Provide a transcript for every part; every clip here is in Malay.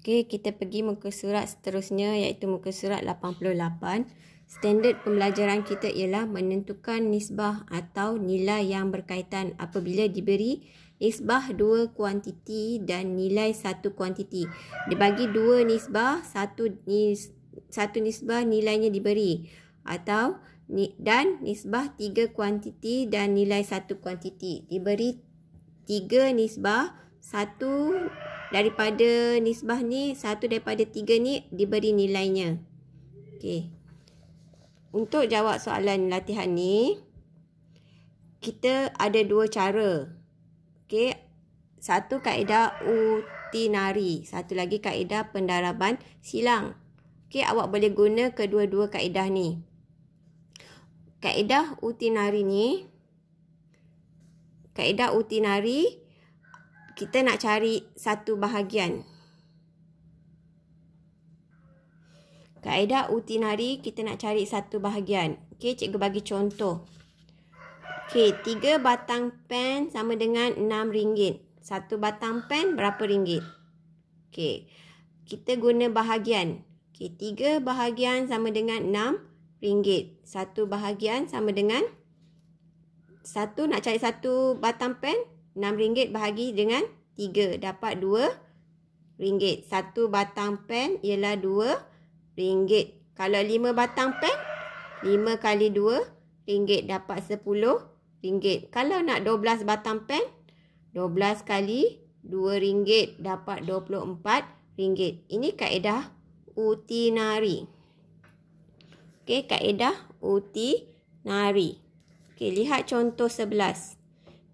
Okey, kita pergi muka surat seterusnya iaitu muka surat 88. Standard pembelajaran kita ialah menentukan nisbah atau nilai yang berkaitan apabila diberi nisbah dua kuantiti dan nilai satu kuantiti. Dibagi dua nisbah, satu nis, satu nisbah nilainya diberi atau dan nisbah tiga kuantiti dan nilai satu kuantiti. Diberi tiga nisbah, satu daripada nisbah ni satu daripada tiga ni diberi nilainya okey untuk jawab soalan latihan ni kita ada dua cara okey satu kaedah utinari satu lagi kaedah pendaraban silang okey awak boleh guna kedua-dua kaedah ni kaedah utinari ni kaedah utinari kita nak cari satu bahagian. Kaedah utinari, kita nak cari satu bahagian. Okey, cikgu bagi contoh. Okey, tiga batang pen sama dengan enam ringgit. Satu batang pen berapa ringgit? Okey, kita guna bahagian. Okey, tiga bahagian sama dengan enam ringgit. Satu bahagian sama dengan satu, nak cari satu batang pen RM6 bahagi dengan 3 dapat RM2. Satu batang pen ialah RM2. Kalau 5 batang pen, 5 kali 2 ringgit dapat 10 ringgit. Kalau nak 12 batang pen, 12 kali 2 ringgit dapat 24 ringgit. Ini kaedah utinari. Okey, kaedah utinari. Okey, lihat contoh 11.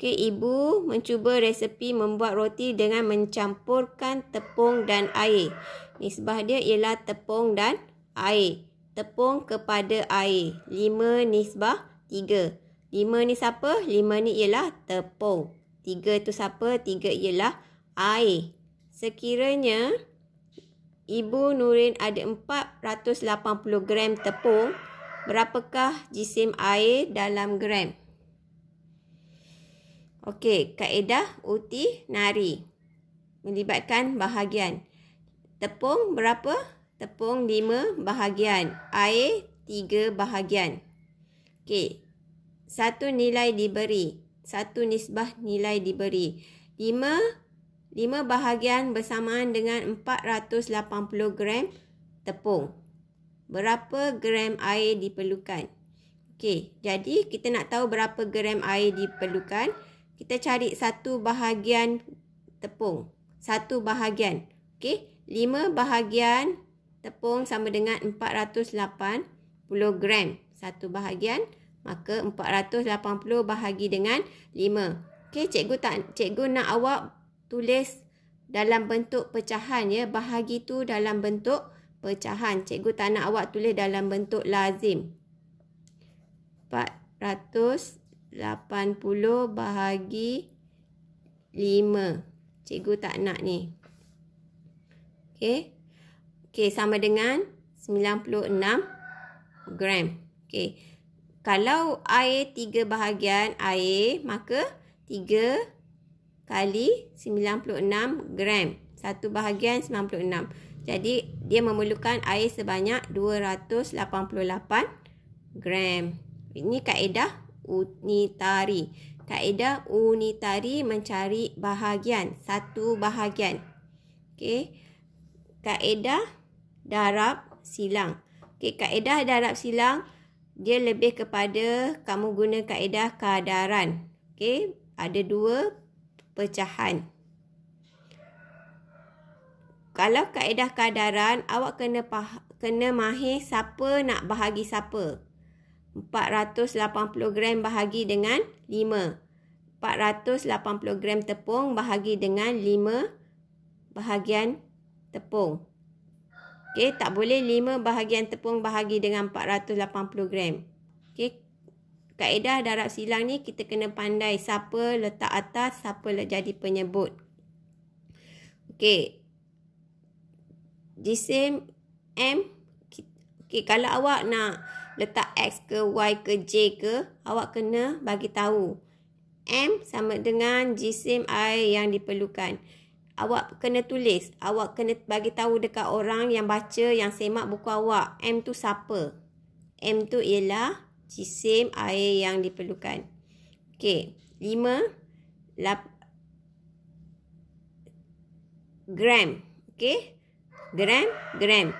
Okey, ibu mencuba resepi membuat roti dengan mencampurkan tepung dan air. Nisbah dia ialah tepung dan air. Tepung kepada air. 5 nisbah 3. 5 ni siapa? 5 ni ialah tepung. 3 tu siapa? 3 ialah air. Sekiranya ibu Nurin ada 480 gram tepung, berapakah jisim air dalam gram? Okey, kaedah uti nari melibatkan bahagian. Tepung berapa? Tepung lima bahagian. Air tiga bahagian. Okey. Satu nilai diberi. Satu nisbah nilai diberi. Lima lima bahagian bersamaan dengan 480 gram tepung. Berapa gram air diperlukan? Okey, jadi kita nak tahu berapa gram air diperlukan kita cari satu bahagian tepung. Satu bahagian. Okey. Lima bahagian tepung sama dengan 480 gram. Satu bahagian. Maka 480 bahagi dengan lima. Okey, cikgu tak, cikgu nak awak tulis dalam bentuk pecahan ya. Bahagi tu dalam bentuk pecahan. Cikgu tak nak awak tulis dalam bentuk lazim. 480 80 bahagi 5. Cikgu tak nak ni. Okey. Okey, sama dengan 96 gram. Okey. Kalau air 3 bahagian air, maka 3 kali 96 gram. Satu bahagian 96. Jadi, dia memerlukan air sebanyak 288 gram. Ini kaedah unitari. Kaedah unitari mencari bahagian. Satu bahagian. Okey. Kaedah darab silang. Okey. Kaedah darab silang. Dia lebih kepada kamu guna kaedah kadaran. Okey. Ada dua pecahan. Kalau kaedah kadaran, awak kena kena mahir siapa nak bahagi siapa. 480 gram bahagi dengan 5. 480 gram tepung bahagi dengan 5 bahagian tepung. Okey, tak boleh 5 bahagian tepung bahagi dengan 480 gram. Okey, kaedah darab silang ni kita kena pandai siapa letak atas, siapa jadi penyebut. Okey, jisim M. Okey, kalau awak nak letak X ke Y ke J ke, awak kena bagi tahu. M sama dengan jisim i yang diperlukan. Awak kena tulis, awak kena bagi tahu dekat orang yang baca yang semak buku awak. M tu siapa? M tu ialah jisim i yang diperlukan. Okey, lima lap, gram. Okey? Gram, gram.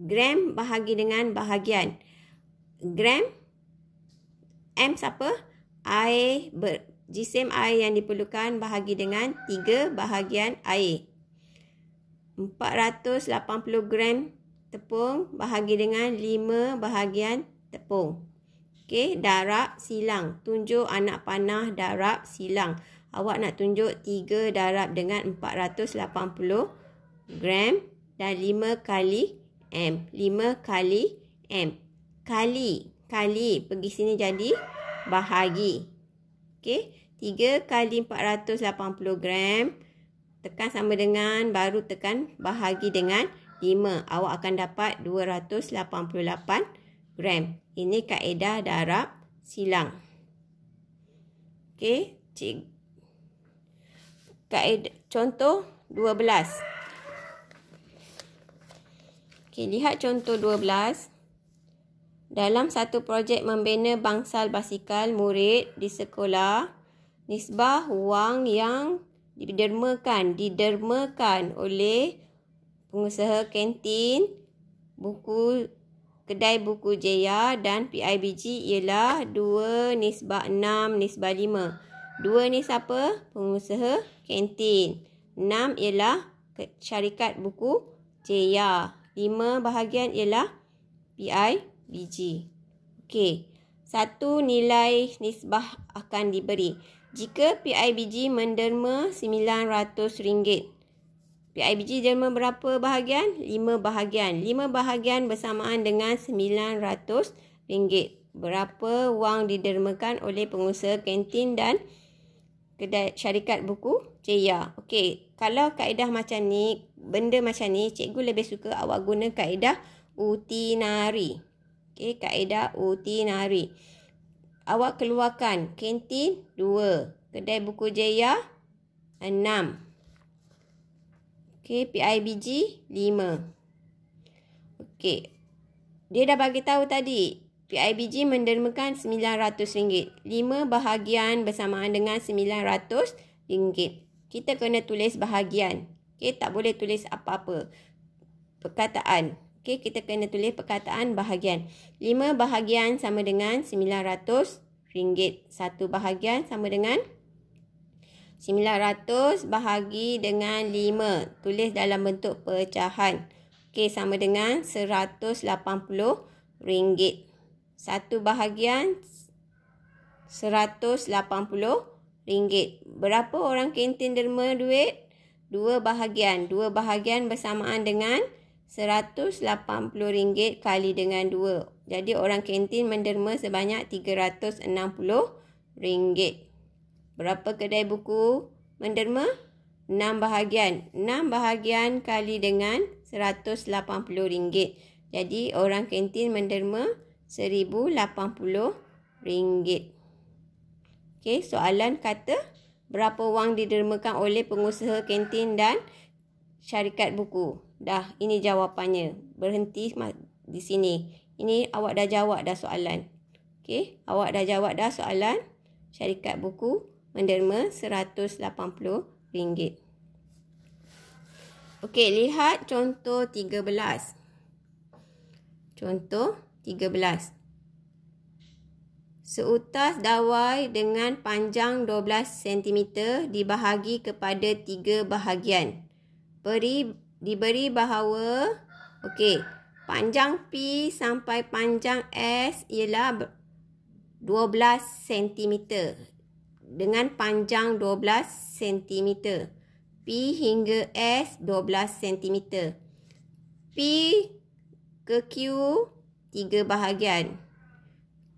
Gram bahagi dengan bahagian gram M siapa? Air ber, jisim air yang diperlukan bahagi dengan 3 bahagian air. 480 gram tepung bahagi dengan 5 bahagian tepung. Okey, darab silang. Tunjuk anak panah darab silang. Awak nak tunjuk 3 darab dengan 480 gram dan 5 kali M. 5 kali M kali. Kali. Pergi sini jadi bahagi. Okey. 3 kali 480 gram. Tekan sama dengan baru tekan bahagi dengan 5. Awak akan dapat 288 gram. Ini kaedah darab silang. Okey. Cik. Kaedah, contoh 12. Okey. Lihat contoh 12. 12. Dalam satu projek membina bangsal basikal murid di sekolah, nisbah wang yang didermakan didermakan oleh pengusaha kantin buku kedai buku Jaya dan PIBG ialah 2 nisbah 6 nisbah 5. 2 ni siapa? Pengusaha kantin. 6 ialah syarikat buku Jaya. 5 bahagian ialah PIBG biji. Okey. Satu nilai nisbah akan diberi. Jika PIBG menderma RM900. PIBG derma berapa bahagian? 5 bahagian. 5 bahagian bersamaan dengan RM900. Berapa wang didermakan oleh pengusaha kantin dan kedai syarikat buku Jaya. Okey, kalau kaedah macam ni, benda macam ni, cikgu lebih suka awak guna kaedah utinari. Okey, kaedah utinari. Awak keluarkan kantin 2, kedai buku jaya 6. Okey, PIBG 5. Okey. Dia dah bagi tahu tadi PIBG mendermakan RM900. 5 bahagian bersamaan dengan RM900. Kita kena tulis bahagian. Okey, tak boleh tulis apa-apa. Perkataan. Okey, kita kena tulis perkataan bahagian. 5 bahagian sama dengan RM900. 1 bahagian sama dengan RM900 bahagi dengan 5. Tulis dalam bentuk pecahan. Okey, sama dengan RM180. 1 bahagian RM180. Berapa orang kantin derma duit? dua bahagian. dua bahagian bersamaan dengan RM180 kali dengan 2. Jadi orang kantin menderma sebanyak RM360. Berapa kedai buku menderma? 6 bahagian. 6 bahagian kali dengan RM180. Jadi orang kantin menderma RM1,080. Okey, soalan kata berapa wang didermakan oleh pengusaha kantin dan syarikat buku? Dah, ini jawapannya. Berhenti di sini. Ini awak dah jawab dah soalan. Okey, awak dah jawab dah soalan. Syarikat buku menderma RM180. Okey, lihat contoh 13. Contoh 13. Seutas dawai dengan panjang 12 cm dibahagi kepada tiga bahagian. Peri diberi bahawa okey panjang P sampai panjang S ialah 12 cm dengan panjang 12 cm P hingga S 12 cm P ke Q tiga bahagian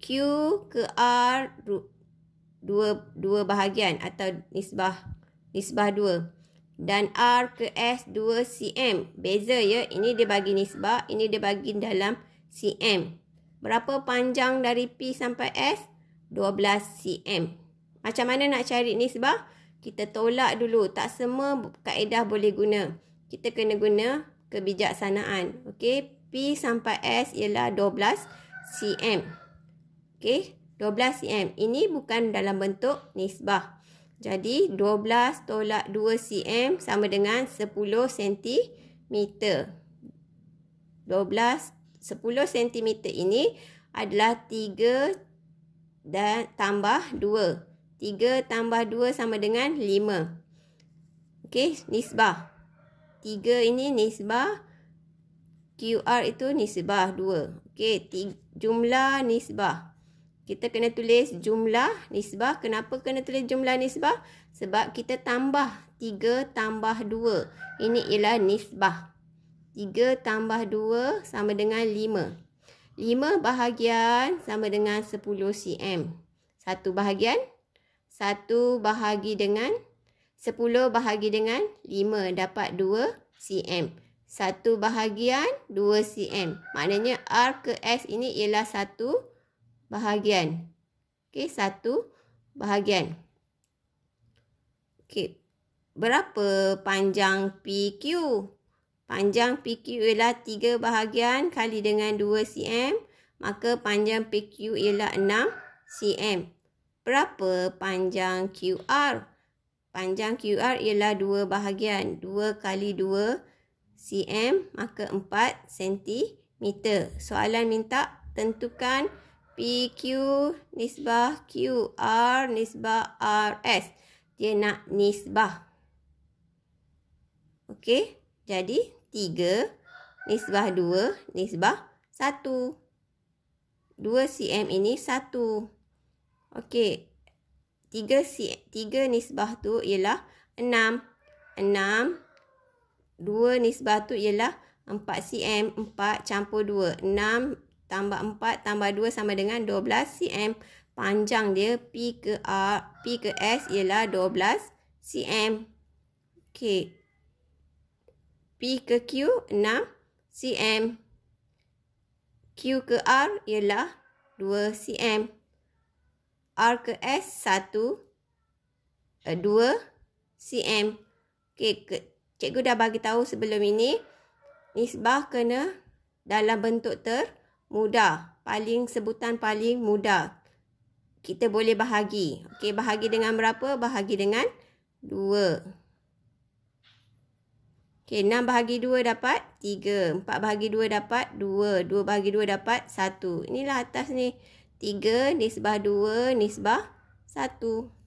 Q ke R dua dua bahagian atau nisbah nisbah dua dan R ke S 2 cm. Beza ya. Ini dia bagi nisbah. Ini dia bagi dalam cm. Berapa panjang dari P sampai S? 12 cm. Macam mana nak cari nisbah? Kita tolak dulu. Tak semua kaedah boleh guna. Kita kena guna kebijaksanaan. Okey. P sampai S ialah 12 cm. Okey. 12 cm. Ini bukan dalam bentuk nisbah. Nisbah. Jadi 12 tolak 2 cm sama dengan 10 cm. 12 10 cm ini adalah 3 dan tambah 2. 3 tambah 2 sama dengan 5. Okey, nisbah. 3 ini nisbah. QR itu nisbah 2. Okey, jumlah nisbah kita kena tulis jumlah nisbah. Kenapa kena tulis jumlah nisbah? Sebab kita tambah 3 tambah 2. Ini ialah nisbah. 3 tambah 2 sama dengan 5. 5 bahagian sama dengan 10 cm. 1 bahagian. 1 bahagi dengan 10 bahagi dengan 5 dapat 2 cm. 1 bahagian 2 cm. Maknanya R ke S ini ialah 1 cm bahagian. Okey, satu bahagian. Okey, berapa panjang PQ? Panjang PQ ialah 3 bahagian kali dengan 2 cm. Maka panjang PQ ialah 6 cm. Berapa panjang QR? Panjang QR ialah 2 bahagian. 2 kali 2 cm maka 4 cm. Soalan minta tentukan QR. PQ nisbah QR nisbah RS. Dia nak nisbah. Okey. Jadi 3 nisbah 2 nisbah 1. 2 cm ini 1. Okey. 3 cm 3 nisbah tu ialah 6. 6 2 nisbah tu ialah 4 cm 4 campur 2 6 tambah 4 tambah 2 sama dengan 12 cm. Panjang dia P ke A, P ke S ialah 12 cm. Okey. P ke Q 6 cm. Q ke R ialah 2 cm. R ke S 1 2 eh, cm. Okey, cikgu dah bagi tahu sebelum ini nisbah kena dalam bentuk ter mudah. Paling sebutan paling mudah. Kita boleh bahagi. Okey, bahagi dengan berapa? Bahagi dengan 2. Okey, 6 bahagi 2 dapat 3. 4 bahagi 2 dapat 2. 2 bahagi 2 dapat 1. Inilah atas ni. 3 nisbah 2 nisbah 1.